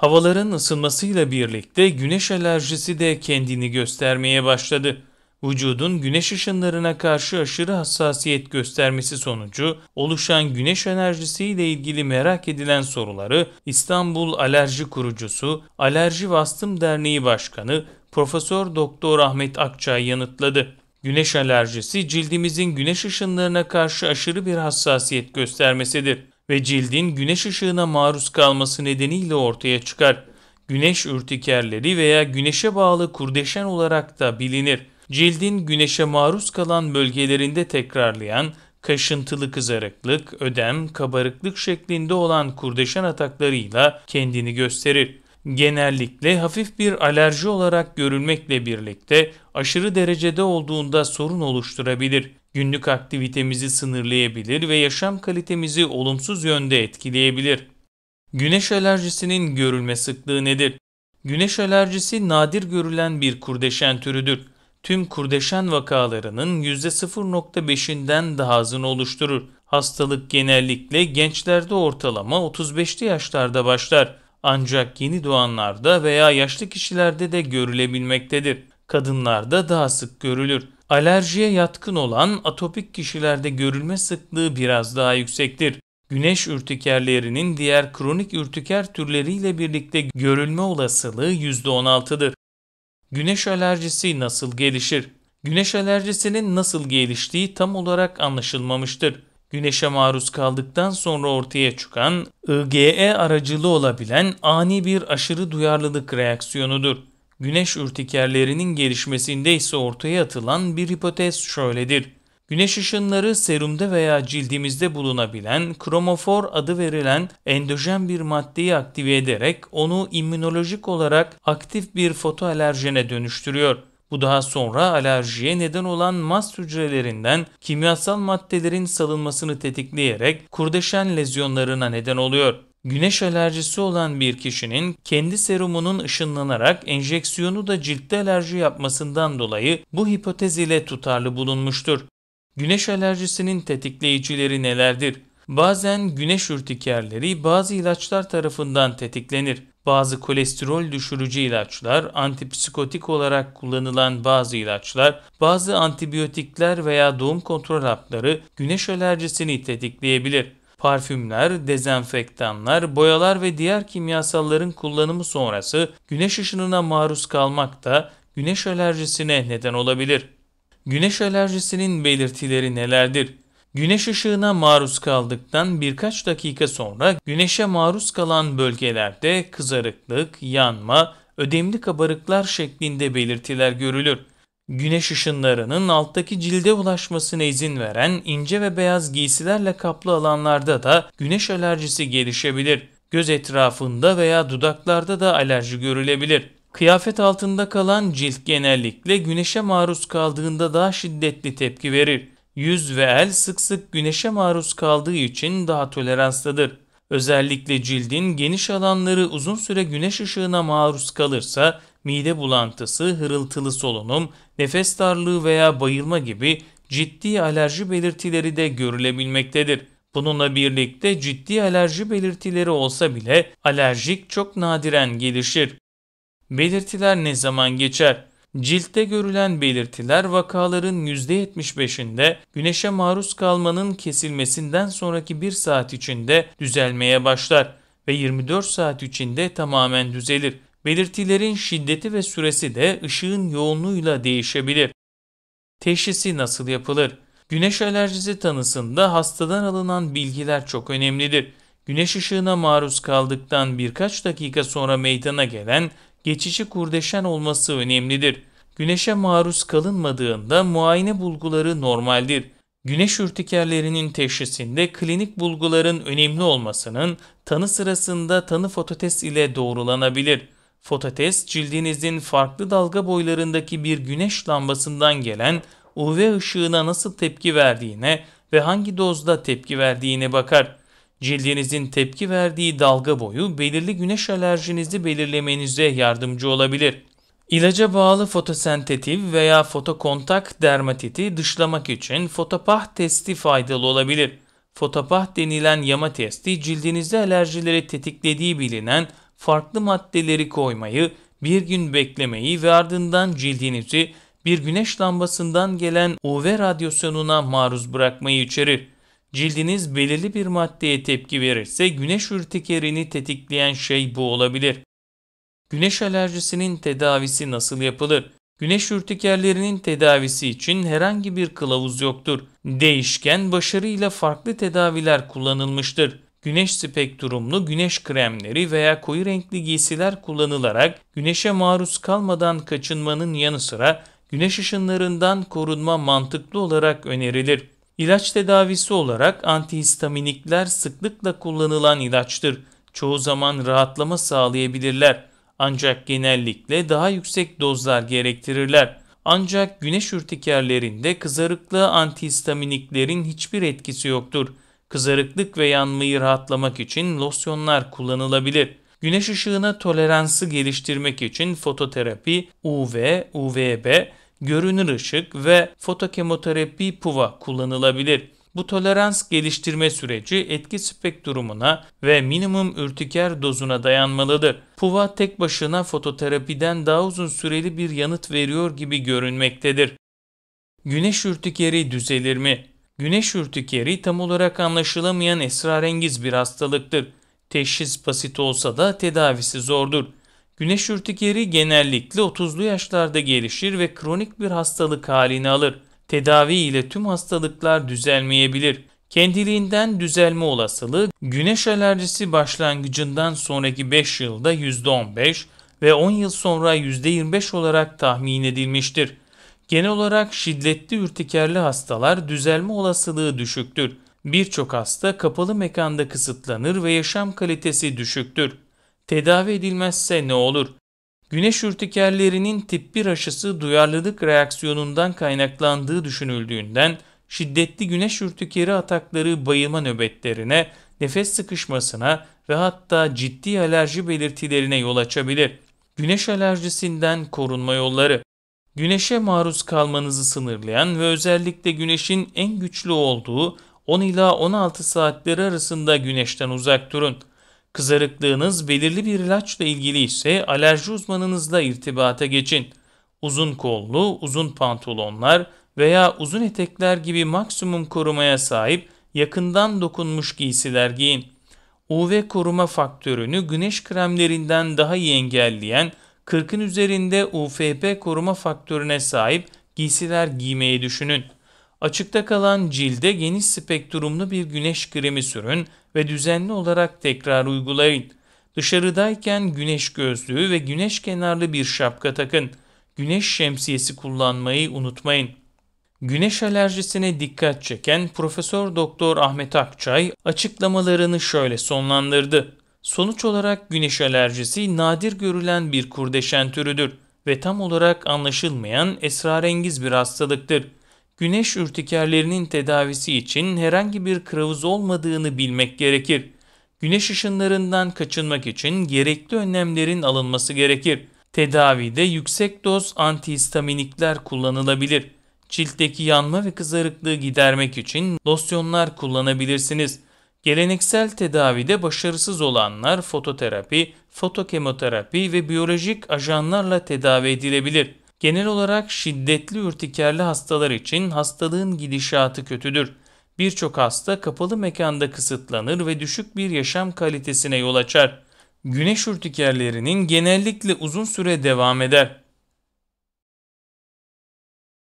Havaların ısınmasıyla birlikte güneş alerjisi de kendini göstermeye başladı. Vücudun güneş ışınlarına karşı aşırı hassasiyet göstermesi sonucu oluşan güneş enerjisiyle ilgili merak edilen soruları İstanbul Alerji Kurucusu, Alerji Vastım Derneği Başkanı Profesör Doktor Ahmet Akçay yanıtladı. Güneş alerjisi cildimizin güneş ışınlarına karşı aşırı bir hassasiyet göstermesidir ve cildin güneş ışığına maruz kalması nedeniyle ortaya çıkar. Güneş ürtikerleri veya güneşe bağlı kurdeşen olarak da bilinir. Cildin güneşe maruz kalan bölgelerinde tekrarlayan, kaşıntılı kızarıklık, ödem, kabarıklık şeklinde olan kurdeşen ataklarıyla kendini gösterir. Genellikle hafif bir alerji olarak görülmekle birlikte aşırı derecede olduğunda sorun oluşturabilir. Günlük aktivitemizi sınırlayabilir ve yaşam kalitemizi olumsuz yönde etkileyebilir. Güneş alerjisinin görülme sıklığı nedir? Güneş alerjisi nadir görülen bir kurdeşen türüdür. Tüm kurdeşen vakalarının %0.5'inden daha azını oluşturur. Hastalık genellikle gençlerde ortalama 35'li yaşlarda başlar. Ancak yeni doğanlarda veya yaşlı kişilerde de görülebilmektedir. Kadınlarda daha sık görülür. Alerjiye yatkın olan atopik kişilerde görülme sıklığı biraz daha yüksektir. Güneş ürtikerlerinin diğer kronik ürtiker türleriyle birlikte görülme olasılığı %16'dır. Güneş alerjisi nasıl gelişir? Güneş alerjisinin nasıl geliştiği tam olarak anlaşılmamıştır. Güneşe maruz kaldıktan sonra ortaya çıkan IgE aracılığı olabilen ani bir aşırı duyarlılık reaksiyonudur güneş ürtikerlerinin gelişmesinde ise ortaya atılan bir hipotez şöyledir. Güneş ışınları serumda veya cildimizde bulunabilen kromofor adı verilen endojen bir maddeyi aktive ederek onu immünolojik olarak aktif bir fotoalerjene dönüştürüyor. Bu daha sonra alerjiye neden olan mast hücrelerinden kimyasal maddelerin salınmasını tetikleyerek kurdeşen lezyonlarına neden oluyor. Güneş alerjisi olan bir kişinin kendi serumunun ışınlanarak enjeksiyonu da ciltte alerji yapmasından dolayı bu hipotez ile tutarlı bulunmuştur. Güneş alerjisinin tetikleyicileri nelerdir? Bazen güneş ürtikerleri bazı ilaçlar tarafından tetiklenir. Bazı kolesterol düşürücü ilaçlar, antipsikotik olarak kullanılan bazı ilaçlar, bazı antibiyotikler veya doğum kontrol hapları güneş alerjisini tetikleyebilir. Parfümler, dezenfektanlar, boyalar ve diğer kimyasalların kullanımı sonrası güneş ışınına maruz kalmak da güneş alerjisine neden olabilir. Güneş alerjisinin belirtileri nelerdir? Güneş ışığına maruz kaldıktan birkaç dakika sonra güneşe maruz kalan bölgelerde kızarıklık, yanma, ödemli kabarıklar şeklinde belirtiler görülür güneş ışınlarının alttaki cilde ulaşmasına izin veren ince ve beyaz giysilerle kaplı alanlarda da güneş alerjisi gelişebilir. Göz etrafında veya dudaklarda da alerji görülebilir. Kıyafet altında kalan cilt genellikle güneşe maruz kaldığında daha şiddetli tepki verir. Yüz ve el sık sık güneşe maruz kaldığı için daha toleranslıdır. Özellikle cildin geniş alanları uzun süre güneş ışığına maruz kalırsa mide bulantısı, hırıltılı solunum, nefes darlığı veya bayılma gibi ciddi alerji belirtileri de görülebilmektedir. Bununla birlikte ciddi alerji belirtileri olsa bile alerjik çok nadiren gelişir. Belirtiler ne zaman geçer? Ciltte görülen belirtiler vakaların %75'inde güneşe maruz kalmanın kesilmesinden sonraki 1 saat içinde düzelmeye başlar ve 24 saat içinde tamamen düzelir. Belirtilerin şiddeti ve süresi de ışığın yoğunluğuyla değişebilir. Teşhisi nasıl yapılır? Güneş alerjisi tanısında hastadan alınan bilgiler çok önemlidir. Güneş ışığına maruz kaldıktan birkaç dakika sonra meydana gelen geçici kurdeşen olması önemlidir. Güneşe maruz kalınmadığında muayene bulguları normaldir. Güneş ürtikerlerinin teşhisinde klinik bulguların önemli olmasının tanı sırasında tanı fototest ile doğrulanabilir. Fototest cildinizin farklı dalga boylarındaki bir güneş lambasından gelen UV ışığına nasıl tepki verdiğine ve hangi dozda tepki verdiğine bakar. Cildinizin tepki verdiği dalga boyu belirli güneş alerjinizi belirlemenize yardımcı olabilir. İlaca bağlı fotosentetiv veya fotokontak dermatiti dışlamak için fotopah testi faydalı olabilir. Fotopah denilen yama testi cildinizde alerjileri tetiklediği bilinen farklı maddeleri koymayı, bir gün beklemeyi ve ardından cildinizi bir güneş lambasından gelen UV radyasyonuna maruz bırakmayı içerir. Cildiniz belirli bir maddeye tepki verirse güneş ürtikerini tetikleyen şey bu olabilir. Güneş alerjisinin tedavisi nasıl yapılır? Güneş ürtikerlerinin tedavisi için herhangi bir kılavuz yoktur. Değişken başarıyla farklı tedaviler kullanılmıştır güneş spektrumlu güneş kremleri veya koyu renkli giysiler kullanılarak güneşe maruz kalmadan kaçınmanın yanı sıra güneş ışınlarından korunma mantıklı olarak önerilir. İlaç tedavisi olarak antihistaminikler sıklıkla kullanılan ilaçtır. Çoğu zaman rahatlama sağlayabilirler ancak genellikle daha yüksek dozlar gerektirirler. Ancak güneş ürtikerlerinde kızarıklı antihistaminiklerin hiçbir etkisi yoktur. Kızarıklık ve yanmayı rahatlamak için losyonlar kullanılabilir. Güneş ışığına toleransı geliştirmek için fototerapi, UV, UVB, görünür ışık ve fotokemoterapi PUVA kullanılabilir. Bu tolerans geliştirme süreci etki spektrumuna ve minimum ürtiker dozuna dayanmalıdır. PUVA tek başına fototerapiden daha uzun süreli bir yanıt veriyor gibi görünmektedir. Güneş ürtikeri düzelir mi? Güneş ürtükeri tam olarak anlaşılamayan esrarengiz bir hastalıktır. Teşhis basit olsa da tedavisi zordur. Güneş ürtükeri genellikle 30'lu yaşlarda gelişir ve kronik bir hastalık halini alır. Tedavi ile tüm hastalıklar düzelmeyebilir. Kendiliğinden düzelme olasılığı güneş alerjisi başlangıcından sonraki 5 yılda %15 ve 10 yıl sonra %25 olarak tahmin edilmiştir. Genel olarak şiddetli ürtikerli hastalar düzelme olasılığı düşüktür. Birçok hasta kapalı mekanda kısıtlanır ve yaşam kalitesi düşüktür. Tedavi edilmezse ne olur? Güneş ürtikerlerinin tip 1 aşısı duyarlılık reaksiyonundan kaynaklandığı düşünüldüğünden şiddetli güneş ürtikeri atakları bayılma nöbetlerine, nefes sıkışmasına ve hatta ciddi alerji belirtilerine yol açabilir. Güneş alerjisinden korunma yolları güneşe maruz kalmanızı sınırlayan ve özellikle güneşin en güçlü olduğu 10 ila 16 saatleri arasında güneşten uzak durun. Kızarıklığınız belirli bir ilaçla ilgili ise alerji uzmanınızla irtibata geçin. Uzun kollu, uzun pantolonlar veya uzun etekler gibi maksimum korumaya sahip yakından dokunmuş giysiler giyin. UV koruma faktörünü güneş kremlerinden daha iyi engelleyen 40'ın üzerinde UFP koruma faktörüne sahip giysiler giymeyi düşünün. Açıkta kalan cilde geniş spektrumlu bir güneş kremi sürün ve düzenli olarak tekrar uygulayın. Dışarıdayken güneş gözlüğü ve güneş kenarlı bir şapka takın. Güneş şemsiyesi kullanmayı unutmayın. Güneş alerjisine dikkat çeken Profesör Doktor Ahmet Akçay açıklamalarını şöyle sonlandırdı. Sonuç olarak güneş alerjisi nadir görülen bir kurdeşen türüdür ve tam olarak anlaşılmayan esrarengiz bir hastalıktır. Güneş ürtikerlerinin tedavisi için herhangi bir kılavuz olmadığını bilmek gerekir. Güneş ışınlarından kaçınmak için gerekli önlemlerin alınması gerekir. Tedavide yüksek doz antihistaminikler kullanılabilir. Ciltteki yanma ve kızarıklığı gidermek için losyonlar kullanabilirsiniz. Geleneksel tedavide başarısız olanlar fototerapi, fotokemoterapi ve biyolojik ajanlarla tedavi edilebilir. Genel olarak şiddetli ürtikerli hastalar için hastalığın gidişatı kötüdür. Birçok hasta kapalı mekanda kısıtlanır ve düşük bir yaşam kalitesine yol açar. Güneş ürtikerlerinin genellikle uzun süre devam eder.